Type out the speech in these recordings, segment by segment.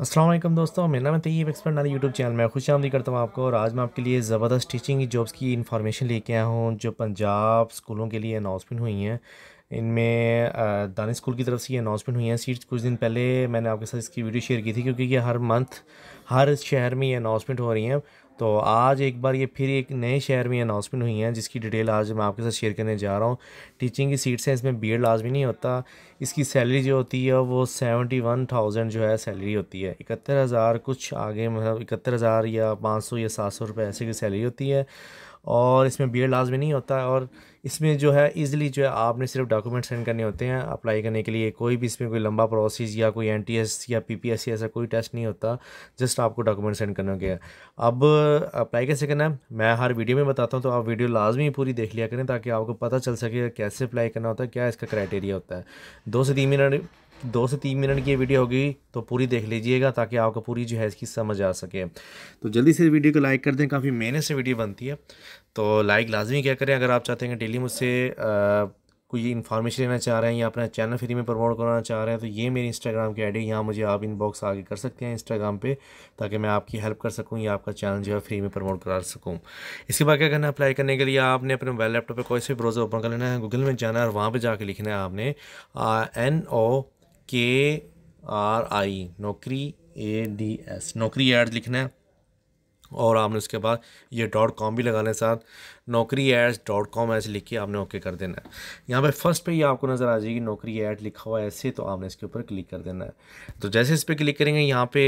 असलम दोस्तों मेरा नाम है एक्सपर्ट नाली यूट्यूब चैनल में खुश आमदी करता हूँ आपको और आज मैं आपके लिए ज़बरदस्त टीचिंग जॉब्स की इन्फॉर्मेशन लेके आया हूँ जो पंजाब स्कूलों के लिए अनाउंसमेंट हुई हैं इनमें दानिश स्कूल की तरफ से ये अनाउंसमेंट हुई हैं सीट्स कुछ दिन पहले मैंने आपके साथ इसकी वीडियो शेयर की थी क्योंकि ये हर मंथ हर शहर में ये अनाउंसमेंट हो रही हैं तो आज एक बार ये फिर एक नए शहर में अनाउंसमेंट हुई है जिसकी डिटेल आज मैं आपके साथ शेयर करने जा रहा हूँ टीचिंग की सीट्स हैं इसमें बी एड लाजमी नहीं होता इसकी सैलरी जो होती है वो सेवेंटी वन थाउजेंड जो है सैलरी होती है इकहत्तर हज़ार कुछ आगे मतलब इकहत्तर हज़ार या पाँच सौ या सात सौ रुपये ऐसे की सैलरी होती है और इसमें बी एड लाजमी नहीं होता और इसमें जो है ईज़िली जो है आपने सिर्फ डॉक्यूमेंट सेंड करने होते हैं अप्लाई करने के लिए कोई भी इसमें कोई लंबा प्रोसेस या कोई एन या पी ऐसा कोई टेस्ट नहीं होता जस्ट आपको डॉक्यूमेंट सेंड करना गया अब अप्लाई कैसे करना है मैं हर वीडियो में बताता हूँ तो आप वीडियो लाजमी पूरी देख लिया करें ताकि आपको पता चल सके कैसे अप्लाई करना होता है क्या इसका क्राइटेरिया होता है दो से तीन मिनट दो से तीन मिनट की वीडियो होगी तो पूरी देख लीजिएगा ताकि आपको पूरी जो है इसकी समझ आ सके तो जल्दी से वीडियो को लाइक कर दें काफ़ी मेहनत से वीडियो बनती है तो लाइक लाजमी क्या करें अगर आप चाहते हैं डेली मुझसे कोई इन्फॉर्मेशन लेना चाह रहे हैं या अपना चैनल फ्री में प्रमोट करना चाह रहे हैं तो ये मेरी इंस्टाग्राम की आईडी यहाँ मुझे आप इनबॉक्स आगे कर सकते हैं इंस्टाग्राम पे ताकि मैं आपकी हेल्प कर सकूँ या आपका चैनल जो है फ्री में प्रमोट करा सकूँ इसके बाद क्या करना है अप्लाई करने के लिए आपने अपने मोबाइल लैपटॉप पर कोई से ब्राउज़र ओपन कर लेना है गूगल में जाना है और वहाँ पर जाकर लिखना है आपने एन ओ के आर आई नौकरी ए डी एस नौकरी एड लिखना है और आपने उसके बाद ये डॉट कॉम भी लगाने साथ नौकरी एड्स डॉट कॉम ऐसे लिख के आपने ओके कर देना है यहाँ पे फर्स्ट पे ये आपको नज़र आ जाएगी नौकरी ऐड लिखा हुआ है ऐसे तो आपने इसके ऊपर क्लिक कर देना है तो जैसे इस पर क्लिक करेंगे यहाँ पे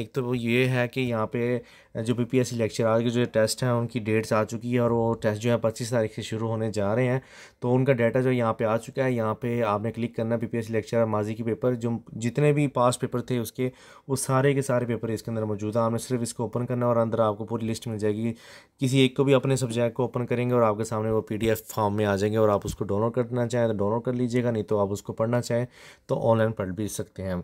एक तो ये है कि यहाँ पे जो P P S C lecture आज के जो टेस्ट हैं उनकी डेट्स आ चुकी है और वो टेस्ट जो है पच्चीस तारीख से शुरू होने जा रहे हैं तो उनका डाटा जो यहाँ पर आ चुका है यहाँ पर आपने क्लिक करना है P P S C lecture माजी के पेपर जो जितने भी पास पेपर थे उसके वो सारे के सारे पेपर इसके अंदर मौजूद है आपने सिर्फ इसको ओपन करना और अंदर इसका आपको पूरी लिस्ट मिल जाएगी किसी एक को भी अपने सब्जेक्ट को ओपन करेंगे और आपके सामने वो पी फॉर्म में आ जाएंगे और आप उसको डाउनलोड करना चाहें तो डाउनलोड कर लीजिएगा नहीं तो आप उसको पढ़ना चाहें तो ऑनलाइन पढ़ भी सकते हैं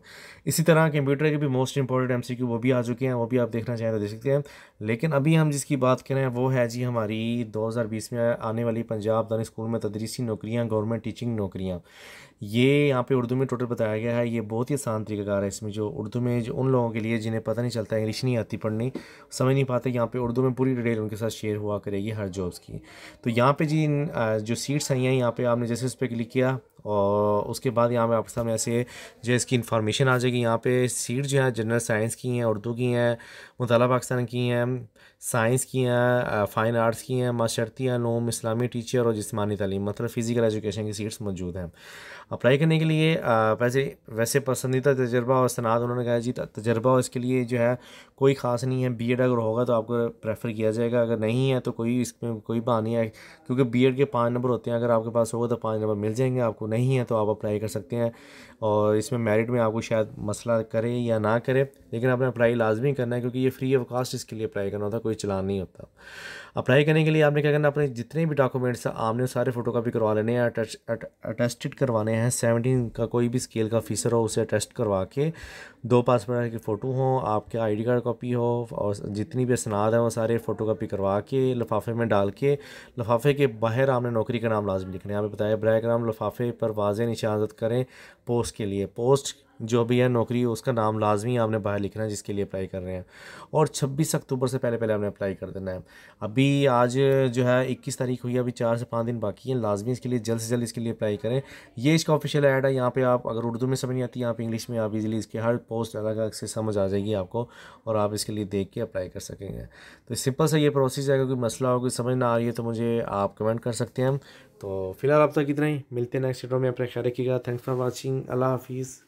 इसी तरह कंप्यूटर के भी मोस्ट इंपॉर्टेंट एम वो भी आ चुके हैं वो भी आप देखना चाहें तो देख सकते हैं लेकिन अभी हम जिसकी बात करें वो है जी हमारी दो में आने वाली पंजाब दान स्कूल में तदरीसी नौकरियाँ गवर्नमेंट टीचिंग नौकरियाँ ये यहाँ पे उर्दू में टोटल बताया गया है ये बहुत ही आसान तरीकाकार है इसमें जो उर्दू में जो उन लोगों के लिए जिन्हें पता नहीं चलता इंग्लिश नहीं आती पढ़नी समझ नहीं बात है यहाँ पे उर्दू में पूरी डिटेल उनके साथ शेयर हुआ करेगी हर जॉब्स की तो यहाँ पे जी जो सीट्स आई हैं यहाँ पे आपने जैसे उस पर क्लिक किया और उसके बाद यहाँ पे आपके सामने ऐसे जो इसकी इन्फॉर्मेशन आ जाएगी यहाँ पे सीट जो है जनरल साइंस की हैं उर्दू की हैं मुताला पाकिस्तान की हैं साइंस की हैं फ़ाइन आर्ट्स की हैं माशरती नोम इस्लामी टीचर और जिसमानी तलीम मतलब फ़िज़िकल एजुकेशन की सीट्स मौजूद हैं अप्लाई करने के लिए वैसे वैसे पसंदीदा तजर्बा और सनात उन्होंने कहा जी तजर्बा इसके लिए जो है कोई ख़ास नहीं है बी अगर होगा तो आपको प्रेफर किया जाएगा अगर नहीं है तो कोई इसमें कोई बात नहीं है क्योंकि बी के पाँच नंबर होते हैं अगर आपके पास होगा तो पाँच नंबर मिल जाएंगे आपको नहीं है तो आप अप्लाई कर सकते हैं और इसमें मेरिट में आपको शायद मसला करे या ना करे लेकिन आपने अप्लाई लाजमी करना है क्योंकि ये फ्री ऑफ कास्ट इसके लिए अप्लाई करना होता कोई चलान नहीं होता अप्लाई करने के लिए आपने क्या करना अपने जितने भी डॉक्यूमेंट्स आपने सारे फोटो कापी करवा लेने हैं अटेस्टेड करवाने हैं सेवनटीन का कोई भी स्केल का फीसर हो उसे अटेस्ट करवा के दो पासपोर्ट की फ़ोटो हो आपके आईडी कार्ड कॉपी हो और जितनी भी असनाद हैं वो सारे फ़ोटो कापी करवा के लफाफे में डाल के लफाफे के बाहर आपने नौकरी का नाम लाजमी लिखना है आपने बताया ब्राह कराम लफाफे पर वाज इजाजत करें पोस्ट के लिए पोस्ट जो भी है नौकरी उसका नाम लाजमी आपने बाहर लिखना है जिसके लिए अप्लाई कर रहे हैं और 26 अक्टूबर से पहले पहले आपने अप्लाई कर देना है अभी आज जो है 21 तारीख हुई है अभी चार से पाँच दिन बाकी हैं लाजमी इसके लिए जल्द से जल्द इसके लिए अप्लाई करें ये इसका ऑफिशियल ऐड है यहाँ पे आप अगर उर्दू में समझ नहीं आती यहाँ पर इंग्लिश में आप इजिली इसके हर पोस्ट अलग अलग से समझ आ जाएगी आपको और आप इसके लिए देख के अप्लाई कर सकेंगे तो सिंपल सा ये प्रोसेस है अगर कोई मसला हो कोई समझ ना आ रही है तो मुझे आप कमेंट कर सकते हैं तो फिलहाल अब तक इतना ही मिलते हैं नेक्स्ट वीडियो में अपना ख्याल रखिएगा थैंक्स फॉर वॉचिंग अल्लाह हाफिज़